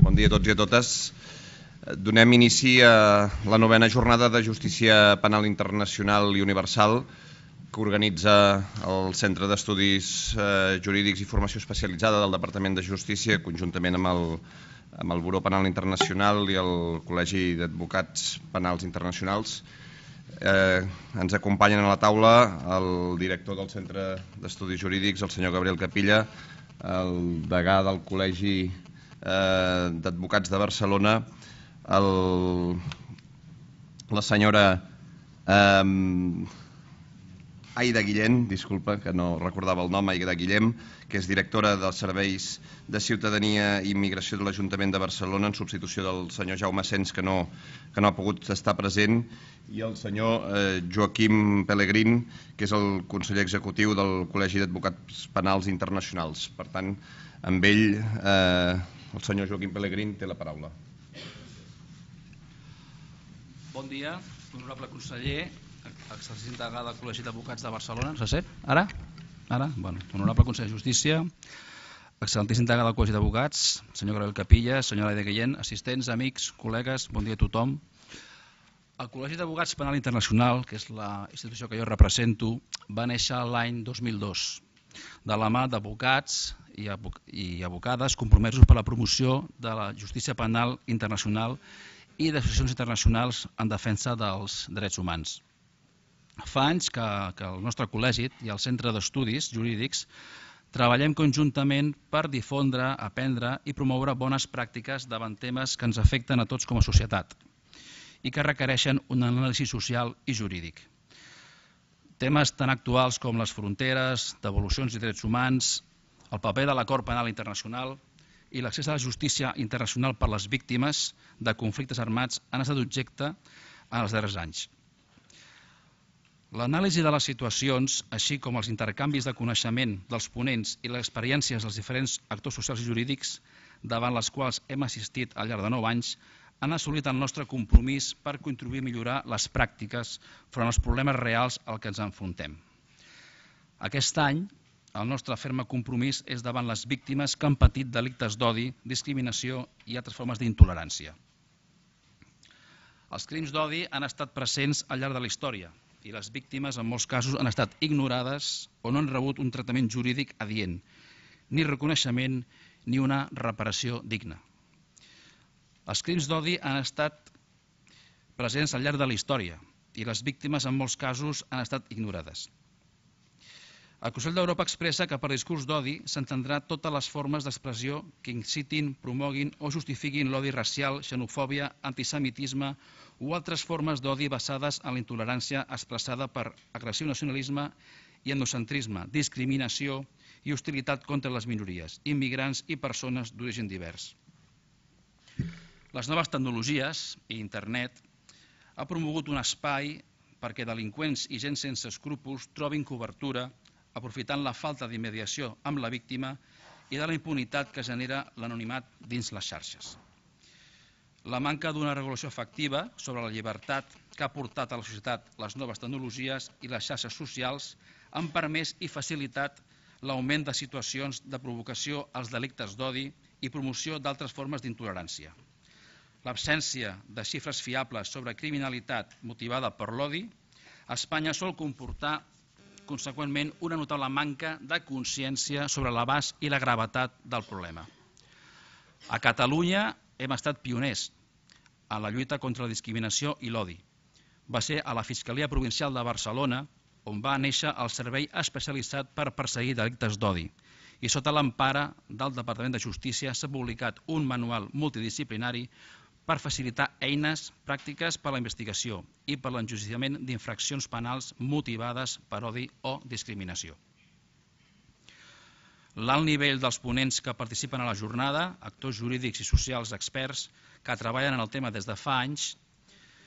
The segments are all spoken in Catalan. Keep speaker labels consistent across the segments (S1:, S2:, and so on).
S1: Bon dia a tots i a totes. Donem inici a la novena jornada de justícia penal internacional i universal que organitza el Centre d'Estudis eh, Jurídics i Formació Especialitzada del Departament de Justícia conjuntament amb el, amb el Buró Penal Internacional i el Col·legi d'Advocats Penals Internacionals. Eh, ens acompanyen a la taula el director del Centre d'Estudis Jurídics, el senyor Gabriel Capilla, el degà del Col·legi eh, d'Advocats de Barcelona, el, la senyora eh, Aida Guillem, disculpa, que no recordava el nom, Aida Guillem, que és directora dels Serveis de Ciutadania i Immigració de l'Ajuntament de Barcelona, en substitució del senyor Jaume Sens, que no, que no ha pogut estar present, i el senyor eh, Joaquim Pellegrin, que és el conseller executiu del Col·legi d'Advocats Penals Internacionals. Per tant, amb ell eh, el senyor Joaquim Pellegrín té la paraula.
S2: Bon dia, honorable conseller, exercici integrat del Col·legi d'Advocats de Barcelona. Ens sent? Ara? Ara? Bueno, honorable conseller de Justícia, excel·lentíssim integrat del Col·legi d'Advocats, senyor Gabriel Capilla, senyora Aida Guillén, assistents, amics, col·legues, bon dia a tothom. El Col·legi d'Advocats Penal Internacional, que és la institució que jo represento, va néixer l'any 2002 de la mà d'advocats i advocades compromesos per la promoció de la justícia penal internacional i d'associacions internacionals en defensa dels drets humans. Fa anys que, que el nostre col·legi i el Centre d'Estudis Jurídics treballem conjuntament per difondre, aprendre i promoure bones pràctiques davant temes que ens afecten a tots com a societat i que requereixen un anàlisi social i jurídic. Temes tan actuals com les fronteres, devolucions i drets humans, el paper de l'acord penal internacional i l'accés a la justícia internacional per a les víctimes de conflictes armats han estat objecte en els darrers anys. L'anàlisi de les situacions, així com els intercanvis de coneixement dels ponents i les experiències dels diferents actors socials i jurídics davant les quals hem assistit al llarg de nou anys, han assolit el nostre compromís per contribuir a millorar les pràctiques front als problemes reals al que ens enfrontem. Aquest any, el nostre ferme compromís és davant les víctimes que han patit delictes d'odi, discriminació i altres formes d'intolerància. Els crims d'odi han estat presents al llarg de la història i les víctimes en molts casos han estat ignorades o no han rebut un tractament jurídic adient, ni reconeixement ni una reparació digna. Els crims d'odi han estat presents al llarg de la història i les víctimes en molts casos han estat ignorades. El Consell d'Europa expressa que per discurs d'odi s'entendrà totes les formes d'expressió que incitin, promoguin o justifiquin l'odi racial, xenofòbia, antisemitisme o altres formes d'odi basades en la intolerància expressada per agressió nacionalisme i endocentrisme, discriminació i hostilitat contra les minories, immigrants i persones d'origen divers. Les noves tecnologies i internet ha promogut un espai perquè delinqüents i gent sense escrúpols trobin cobertura aprofitant la falta d'immediació amb la víctima i de la impunitat que genera l'anonimat dins les xarxes. La manca d'una regulació efectiva sobre la llibertat que ha portat a la societat les noves tecnologies i les xarxes socials han permès i facilitat l'augment de situacions de provocació als delictes d'odi i promoció d'altres formes d'intolerància l'absència de xifres fiables sobre criminalitat motivada per l'odi, Espanya sol comportar conseqüentment una notable manca de consciència sobre l'abast i la gravetat del problema. A Catalunya hem estat pioners a la lluita contra la discriminació i l'odi. Va ser a la Fiscalia Provincial de Barcelona on va néixer el servei especialitzat per perseguir delictes d'odi i sota l'empara del Departament de Justícia s'ha publicat un manual multidisciplinari per facilitar eines pràctiques per a la investigació i per l'enjudiciament d'infraccions penals motivades per odi o discriminació. L'alt nivell dels ponents que participen a la jornada, actors jurídics i socials experts que treballen en el tema des de fa anys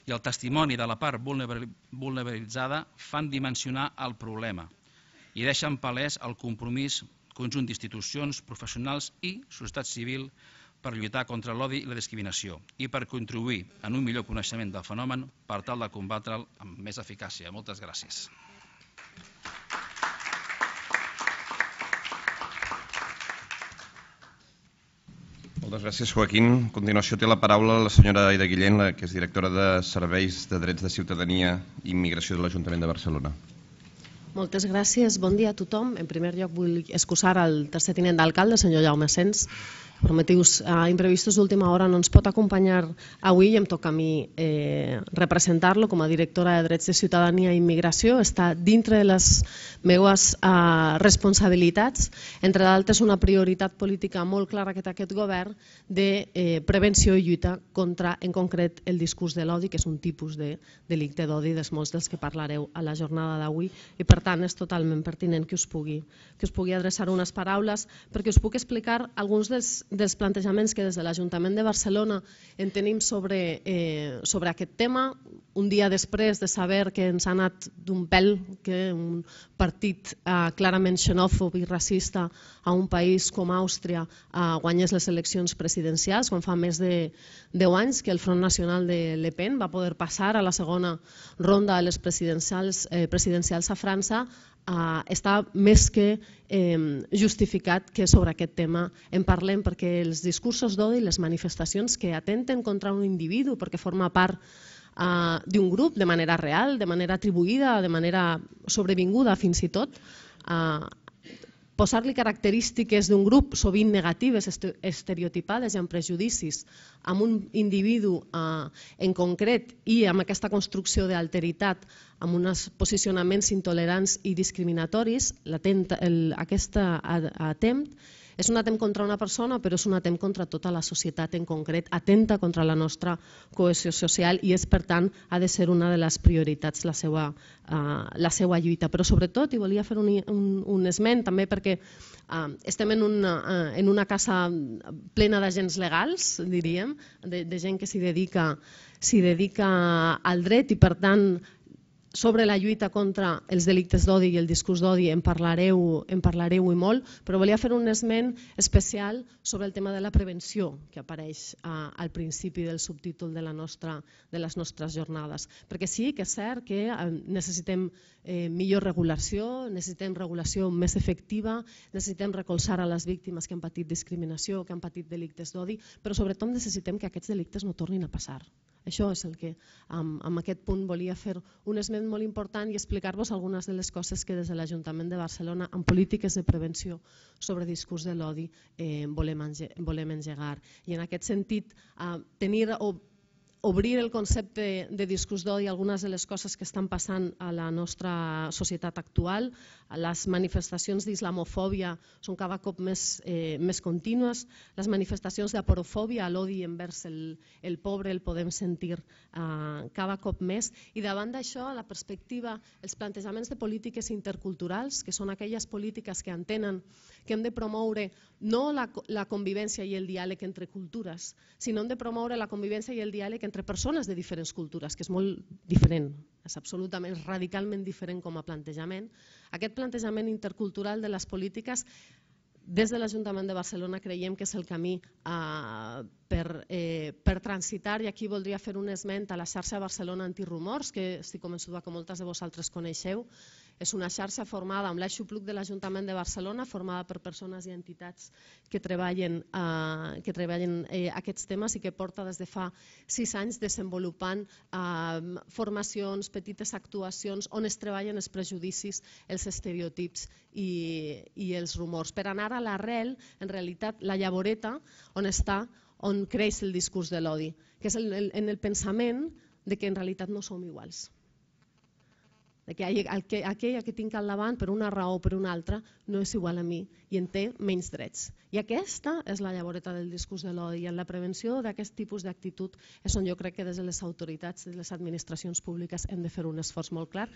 S2: i el testimoni de la part vulnerabilitzada fan dimensionar el problema i deixen palès el compromís conjunt d'institucions, professionals i societat civil per lluitar contra l'odi i la discriminació i per contribuir en un millor coneixement del fenomen per tal de combatre'l amb més eficàcia. Moltes gràcies.
S1: Moltes gràcies, Joaquín. A continuació té la paraula la senyora Aida Guillén, la que és directora de Serveis de Drets de Ciutadania i Immigració de l'Ajuntament de Barcelona.
S3: Moltes gràcies. Bon dia a tothom. En primer lloc, vull excusar al tercer tinent d'alcalde, senyor Jaume Sens, per motius eh, imprevistos d'última hora no ens pot acompanyar avui i em toca a mi eh, representar-lo com a directora de Drets de Ciutadania i Immigració. Està dintre de les meues eh, responsabilitats, entre d'altres una prioritat política molt clara que té aquest govern de eh, prevenció i lluita contra, en concret, el discurs de l'odi, que és un tipus de delicte d'odi dels molts dels que parlareu a la jornada d'avui i per tant és totalment pertinent que us pugui, que us pugui adreçar unes paraules perquè us puc explicar alguns dels dels plantejaments que des de l'Ajuntament de Barcelona en tenim sobre, eh, sobre aquest tema. Un dia després de saber que ens ha anat d'un pèl que un partit eh, clarament xenòfob i racista a un país com Àustria eh, guanyés les eleccions presidencials, quan fa més de 10 anys que el Front Nacional de Le Pen va poder passar a la segona ronda de les presidencials, eh, presidencials a França, eh, està més que eh, justificat que sobre aquest tema en parlem, perquè els discursos d'odi i les manifestacions que atenten contra un individu perquè forma part eh, d'un grup de manera real, de manera atribuïda, de manera sobrevinguda fins i tot, eh, posar-li característiques d'un grup, sovint negatives, estereotipades i amb prejudicis, amb un individu eh, en concret i amb aquesta construcció d'alteritat, amb uns posicionaments intolerants i discriminatoris, aquesta atempt, és un atem contra una persona, però és un atem contra tota la societat en concret, atenta contra la nostra cohesió social i és, per tant, ha de ser una de les prioritats la seva, uh, eh, la seva lluita. Però sobretot, i volia fer un, un, un esment també perquè uh, estem en una, uh, en una casa plena d'agents legals, diríem, de, de gent que s'hi dedica s'hi dedica al dret i per tant sobre la lluita contra els delictes d'odi i el discurs d'odi en parlareu, en parlareu i molt, però volia fer un esment especial sobre el tema de la prevenció que apareix a, eh, al principi del subtítol de, la nostra, de les nostres jornades. Perquè sí que és cert que eh, necessitem eh, millor regulació, necessitem regulació més efectiva, necessitem recolzar a les víctimes que han patit discriminació, que han patit delictes d'odi, però sobretot necessitem que aquests delictes no tornin a passar. Això és el que amb, amb aquest punt volia fer un esment molt important i explicar-vos algunes de les coses que des de l'Ajuntament de Barcelona en polítiques de prevenció sobre discurs de l'odi eh, volem, volem engegar. I en aquest sentit, eh, tenir o obrir el concepte de discurs d'odi a algunes de les coses que estan passant a la nostra societat actual. Les manifestacions d'islamofòbia són cada cop més, eh, més contínues, les manifestacions d'aporofòbia, l'odi envers el, el pobre, el podem sentir eh, cada cop més. I davant d'això, la perspectiva, els plantejaments de polítiques interculturals, que són aquelles polítiques que entenen que hem de promoure no la, la convivència i el diàleg entre cultures, sinó hem de promoure la convivència i el diàleg entre persones de diferents cultures, que és molt diferent, és absolutament radicalment diferent com a plantejament. Aquest plantejament intercultural de les polítiques des de l'Ajuntament de Barcelona creiem que és el camí eh, per, eh, per transitar i aquí voldria fer un esment a la xarxa Barcelona Antirumors, que estic convençuda que moltes de vosaltres coneixeu, és una xarxa formada amb l'aixopluc de l'Ajuntament de Barcelona, formada per persones i entitats que treballen, eh, que treballen eh, aquests temes i que porta des de fa sis anys desenvolupant eh, formacions, petites actuacions, on es treballen els prejudicis, els estereotips i, i els rumors. Per anar a l'arrel, en realitat, la llavoreta on està on creix el discurs de l'odi, que és el, el, en el pensament de que en realitat no som iguals que aquell, aquell que tinc al davant per una raó o per una altra no és igual a mi i en té menys drets. I aquesta és la llavoreta del discurs de l'odi i en la prevenció d'aquest tipus d'actitud és on jo crec que des de les autoritats, des de les administracions públiques hem de fer un esforç molt clar.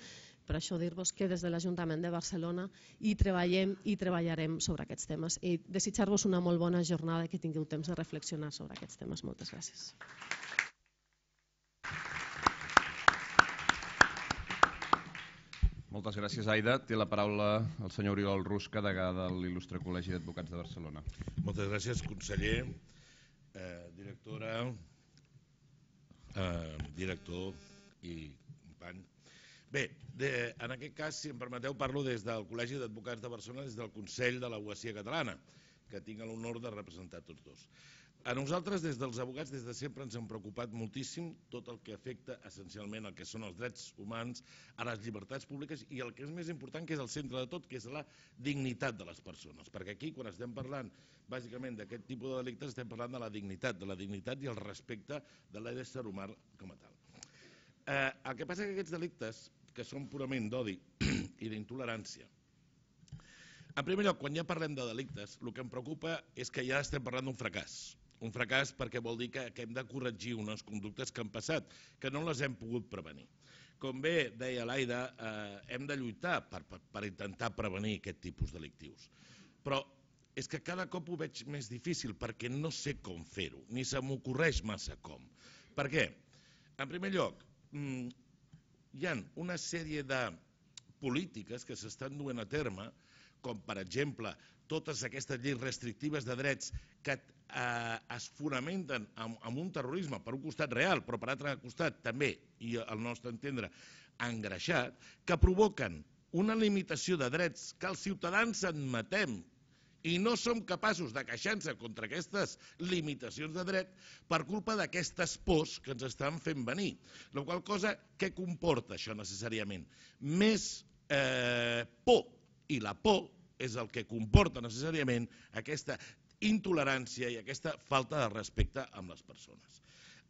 S3: Per això dir-vos que des de l'Ajuntament de Barcelona hi treballem i treballarem sobre aquests temes i desitjar-vos una molt bona jornada i que tingueu temps de reflexionar sobre aquests temes. Moltes gràcies.
S1: Moltes gràcies, Aida. Té la paraula el senyor Oriol Rusca, degà de l'Il·lustre Col·legi d'Advocats de Barcelona.
S4: Moltes gràcies, conseller, eh, directora, eh, director i company. Bé, de, en aquest cas, si em permeteu, parlo des del Col·legi d'Advocats de Barcelona, des del Consell de l'Aguacia Catalana, que tinc l'honor de representar tots dos. A nosaltres, des dels abogats, des de sempre ens hem preocupat moltíssim tot el que afecta essencialment el que són els drets humans, a les llibertats públiques i el que és més important, que és el centre de tot, que és la dignitat de les persones. Perquè aquí, quan estem parlant bàsicament d'aquest tipus de delictes, estem parlant de la dignitat, de la dignitat i el respecte de l'ésser humà com a tal. Eh, el que passa és que aquests delictes, que són purament d'odi i d'intolerància, en primer lloc, quan ja parlem de delictes, el que em preocupa és que ja estem parlant d'un fracàs un fracàs perquè vol dir que, que hem de corregir unes conductes que han passat, que no les hem pogut prevenir. Com bé deia l'Aida, eh, hem de lluitar per, per, per intentar prevenir aquest tipus delictius. Però és que cada cop ho veig més difícil perquè no sé com fer-ho, ni se m'ocorreix massa com. Per què? En primer lloc, mm, hi ha una sèrie de polítiques que s'estan duent a terme, com per exemple totes aquestes lleis restrictives de drets que eh, es fonamenten en, un terrorisme per un costat real, però per altre costat també, i al nostre entendre, engreixat, que provoquen una limitació de drets que els ciutadans admetem i no som capaços de queixar-se contra aquestes limitacions de dret per culpa d'aquestes pors que ens estan fent venir. La qual cosa, què comporta això necessàriament? Més eh, por, i la por és el que comporta necessàriament aquesta intolerància i aquesta falta de respecte amb les persones.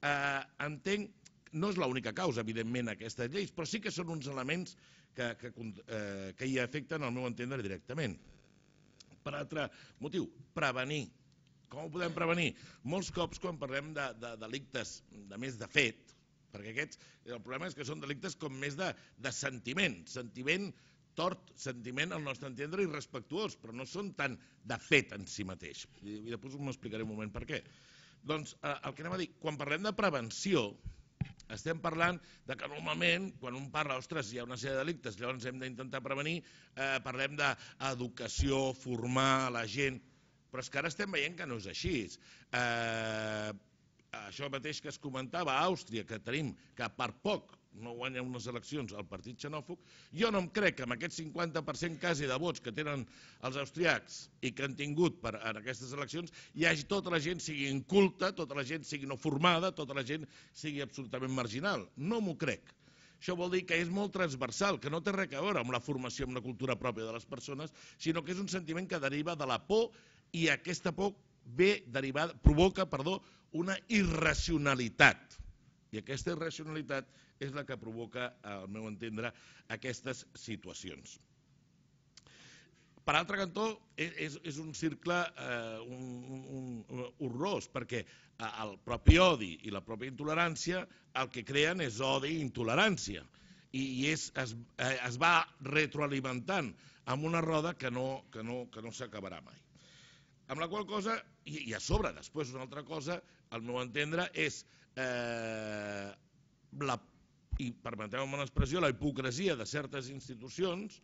S4: Eh, entenc, no és l'única causa, evidentment, aquestes lleis, però sí que són uns elements que, que, eh, que hi afecten, al meu entendre, directament. Per altre motiu, prevenir. Com ho podem prevenir? Molts cops quan parlem de, de delictes de més de fet, perquè aquests, el problema és que són delictes com més de, de sentiment, sentiment tort sentiment, al nostre entendre, i respectuós, però no són tan de fet en si mateix. I, i després us m'explicaré un moment per què. Doncs eh, el que anem a dir, quan parlem de prevenció, estem parlant de que normalment, quan un parla, ostres, hi ha una sèrie de delictes, llavors hem d'intentar prevenir, eh, parlem d'educació, formar la gent, però és que ara estem veient que no és així. Eh, això mateix que es comentava a Àustria, que tenim que per poc no guanya unes eleccions al el partit xenòfob, jo no em crec que amb aquest 50% quasi de vots que tenen els austriacs i que han tingut per, en aquestes eleccions, hi hagi tota la gent sigui inculta, tota la gent sigui no formada, tota la gent sigui absolutament marginal. No m'ho crec. Això vol dir que és molt transversal, que no té res a veure amb la formació, amb la cultura pròpia de les persones, sinó que és un sentiment que deriva de la por i aquesta por ve derivada, provoca perdó, una irracionalitat. I aquesta irracionalitat és la que provoca, al meu entendre, aquestes situacions. Per altre cantó, e-, és, és un cercle eh, un, un, un, horrorós, perquè eh, el propi odi i la pròpia intolerància el que creen és odi i intolerància, i, i és, es, eh, es va retroalimentant amb una roda que no, que no, que no s'acabarà mai. Amb la qual cosa, i, i a sobre després una altra cosa, al meu entendre, és eh, la, i permeteu-me una expressió, la hipocresia de certes institucions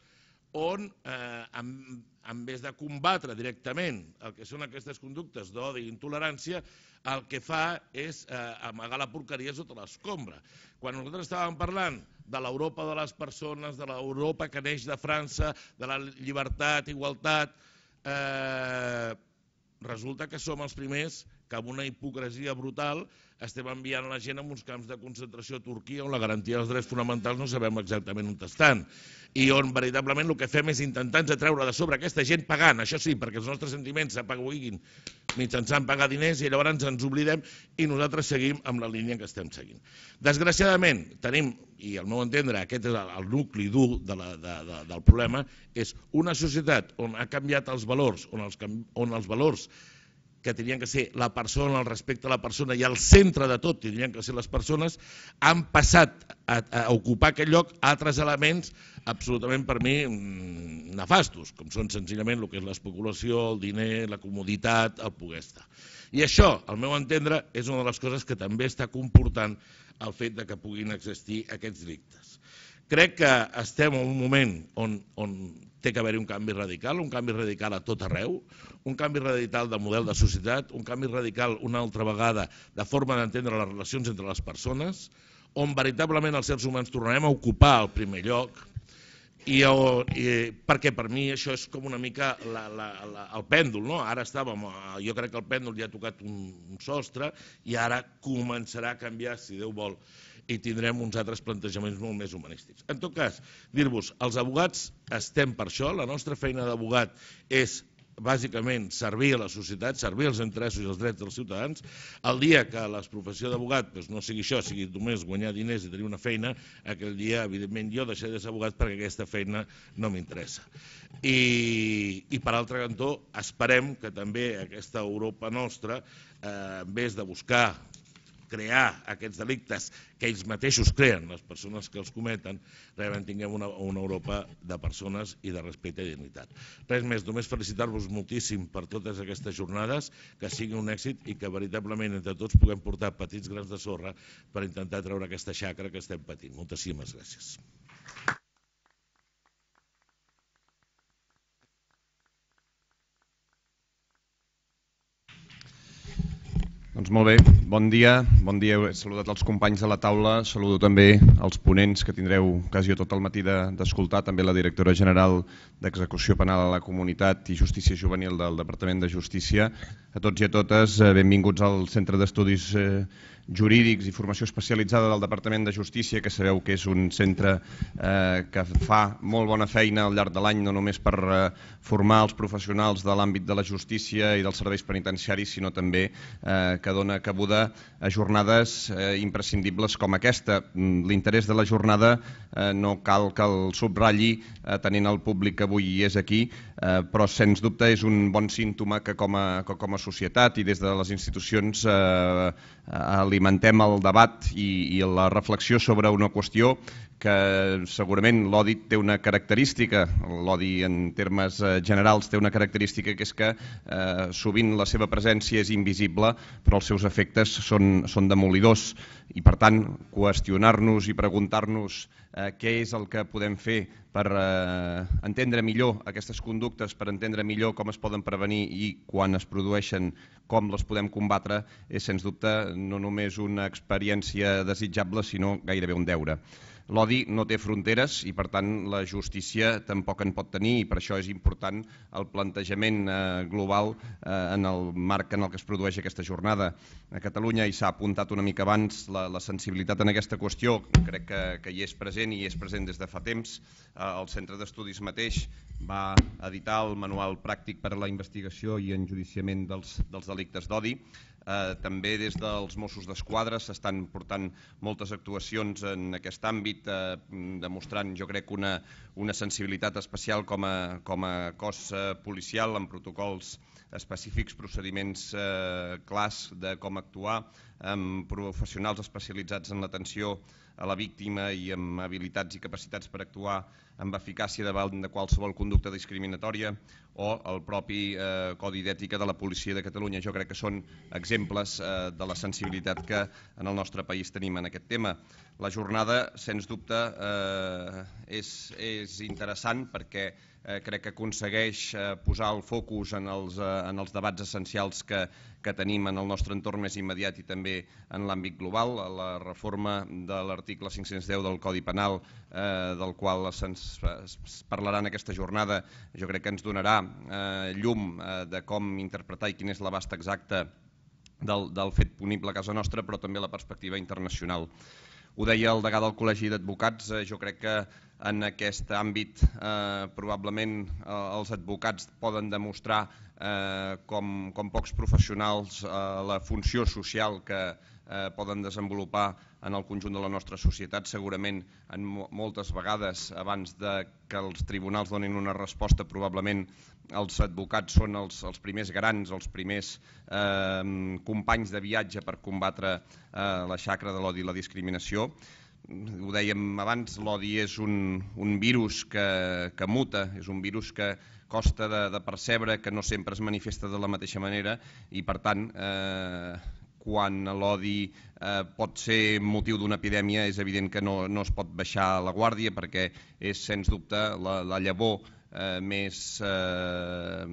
S4: on, eh, en, en vez de combatre directament el que són aquestes conductes d'odi i intolerància, el que fa és eh, amagar la porqueria sota l'escombra. Quan nosaltres estàvem parlant de l'Europa de les persones, de l'Europa que neix de França, de la llibertat, igualtat, eh, resulta que som els primers que amb una hipocresia brutal estem enviant la gent a uns camps de concentració a Turquia on la garantia dels drets fonamentals no sabem exactament on estan i on veritablement el que fem és intentar de treure de sobre aquesta gent pagant, això sí, perquè els nostres sentiments s'apaguin mitjançant pagar diners i llavors ens oblidem i nosaltres seguim amb la línia que estem seguint. Desgraciadament tenim, i al meu entendre aquest és el nucli dur de la, de, de, del problema, és una societat on ha canviat els valors, on els, on els valors que tenien que ser la persona, el respecte a la persona i el centre de tot tenien que ser les persones, han passat a, a ocupar aquest lloc altres elements absolutament per mi mm, nefastos, com són senzillament el que és l'especulació, el diner, la comoditat, el poder estar. I això, al meu entendre, és una de les coses que també està comportant el fet de que puguin existir aquests delictes. Crec que estem en un moment on, on té que haver-hi un canvi radical, un canvi radical a tot arreu, un canvi radical de model de societat, un canvi radical una altra vegada de forma d'entendre les relacions entre les persones, on veritablement els éssers humans tornarem a ocupar el primer lloc, i, el, i, perquè per mi això és com una mica la, la, la, el pèndol, no? Ara estàvem, eh, jo crec que el pèndol ja ha tocat un, un sostre i ara començarà a canviar, si Déu vol, i tindrem uns altres plantejaments molt més humanístics. En tot cas, dir-vos, els abogats estem per això, la nostra feina d'abogat és bàsicament servir a la societat, servir els interessos i els drets dels ciutadans, el dia que la professió d'abogat doncs, no sigui això, sigui només guanyar diners i tenir una feina, aquell dia, evidentment, jo deixaré de ser abogat perquè aquesta feina no m'interessa. I, I per altre cantó, esperem que també aquesta Europa nostra, eh, en vez de buscar crear aquests delictes que ells mateixos creen, les persones que els cometen, realment tinguem una, una Europa de persones i de respecte i dignitat. Res més, només felicitar-vos moltíssim per totes aquestes jornades, que siguin un èxit i que veritablement entre tots puguem portar petits grans de sorra per intentar treure aquesta xacra que estem patint. Moltíssimes gràcies.
S1: Doncs molt bé, bon dia. Bon dia, he saludat els companys de la taula, saludo també els ponents que tindreu quasi tot el matí d'escoltar, de, també la directora general d'Execució Penal a la Comunitat i Justícia Juvenil del Departament de Justícia. A tots i a totes, eh, benvinguts al Centre d'Estudis eh, jurídics i formació especialitzada del Departament de Justícia, que sabeu que és un centre eh, que fa molt bona feina al llarg de l'any, no només per eh, formar els professionals de l'àmbit de la justícia i dels serveis penitenciaris, sinó també eh, que dona cabuda a jornades eh, imprescindibles com aquesta. Mm, l'interès de la jornada eh, no cal que el subratlli, eh, tenint el públic que avui és aquí, eh, però sens dubte és un bon símptoma que com a, que com a societat i des de les institucions eh, eh alimentem el debat i, i la reflexió sobre una qüestió que segurament l'odi té una característica, l'odi en termes eh, generals té una característica que és que eh, sovint la seva presència és invisible però els seus efectes són, són demolidors i per tant qüestionar-nos i preguntar-nos eh, què és el que podem fer per eh, entendre millor aquestes conductes, per entendre millor com es poden prevenir i quan es produeixen com les podem combatre és sens dubte no només una experiència desitjable sinó gairebé un deure l'odi no té fronteres i per tant la justícia tampoc en pot tenir i per això és important el plantejament eh, global eh, en el marc en el que es produeix aquesta jornada. A Catalunya i s'ha apuntat una mica abans la, la sensibilitat en aquesta qüestió, crec que, que hi és present i hi és present des de fa temps. Eh, el Centre d'Estudis mateix va editar el manual pràctic per a la investigació i enjudiciament dels, dels delictes d'odi Eh, també des dels Mossos d'Esquadra s'estan portant moltes actuacions en aquest àmbit, eh, demostrant jo crec una, una sensibilitat especial com a, com a cos eh, policial amb protocols específics, procediments eh, clars de com actuar, amb professionals especialitzats en l'atenció a la víctima i amb habilitats i capacitats per actuar amb eficàcia davant de qualsevol conducta discriminatòria o el propi eh, Codi d'Ètica de la Policia de Catalunya. Jo crec que són exemples eh, de la sensibilitat que en el nostre país tenim en aquest tema. La jornada, sens dubte, eh, és, és interessant perquè eh, crec que aconsegueix eh, posar el focus en els, eh, en els debats essencials que, que tenim en el nostre entorn més immediat i també en l'àmbit global, eh, la reforma de l'article 510 del Codi Penal, eh, del qual se'ns parlarà en aquesta jornada, jo crec que ens donarà eh, llum eh, de com interpretar i quin és l'abast exacte del, del fet punible a casa nostra, però també la perspectiva internacional. Ho deia el degà del Col·legi d'Advocats, eh, jo crec que en aquest àmbit eh, probablement eh, els advocats poden demostrar eh, com, com pocs professionals eh, la funció social que eh, poden desenvolupar en el conjunt de la nostra societat, segurament en moltes vegades abans de que els tribunals donin una resposta, probablement els advocats són els, els primers garants, els primers eh, companys de viatge per combatre eh, la xacra de l'odi i la discriminació ho dèiem abans, l'odi és un, un virus que, que muta, és un virus que costa de, de percebre, que no sempre es manifesta de la mateixa manera i per tant eh, quan l'odi eh, pot ser motiu d'una epidèmia és evident que no, no es pot baixar la guàrdia perquè és sens dubte la, la llavor eh, més eh,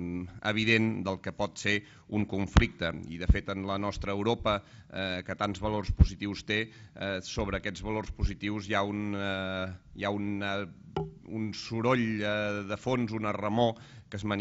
S1: evident del que pot ser un conflicte. I, de fet, en la nostra Europa, eh, que tants valors positius té, eh, sobre aquests valors positius hi ha un, eh, hi ha un, eh, un soroll eh, de fons, una remor que es amb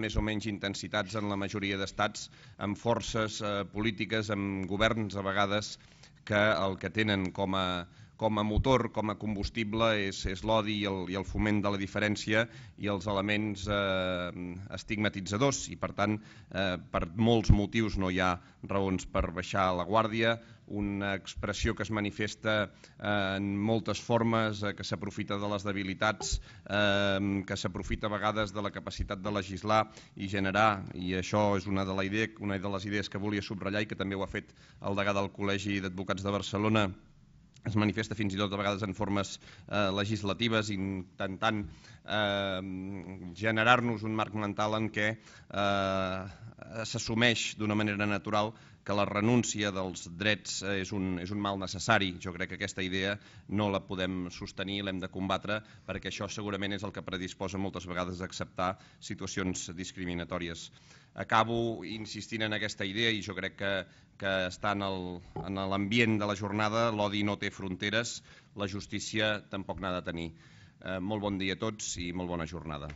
S1: més o menys intensitats en la majoria d'estats, amb forces eh, polítiques, amb governs a vegades que el que tenen com a, eh, com a motor, com a combustible, és, és l'odi i, el, i el foment de la diferència i els elements eh, estigmatitzadors i per tant eh, per molts motius no hi ha raons per baixar la guàrdia, una expressió que es manifesta eh, en moltes formes, eh, que s'aprofita de les debilitats, eh, que s'aprofita a vegades de la capacitat de legislar i generar, i això és una de, la idea, una de les idees que volia subratllar i que també ho ha fet el degà del Col·legi d'Advocats de Barcelona, es manifesta fins i tot a vegades en formes eh, legislatives intentant eh, generar-nos un marc mental en què eh, s'assumeix d'una manera natural que la renúncia dels drets eh, és un, és un mal necessari. Jo crec que aquesta idea no la podem sostenir, l'hem de combatre, perquè això segurament és el que predisposa moltes vegades a acceptar situacions discriminatòries. Acabo insistint en aquesta idea i jo crec que, que està en l'ambient de la jornada, l'odi no té fronteres, la justícia tampoc n'ha de tenir. Eh, molt bon dia a tots i molt bona jornada.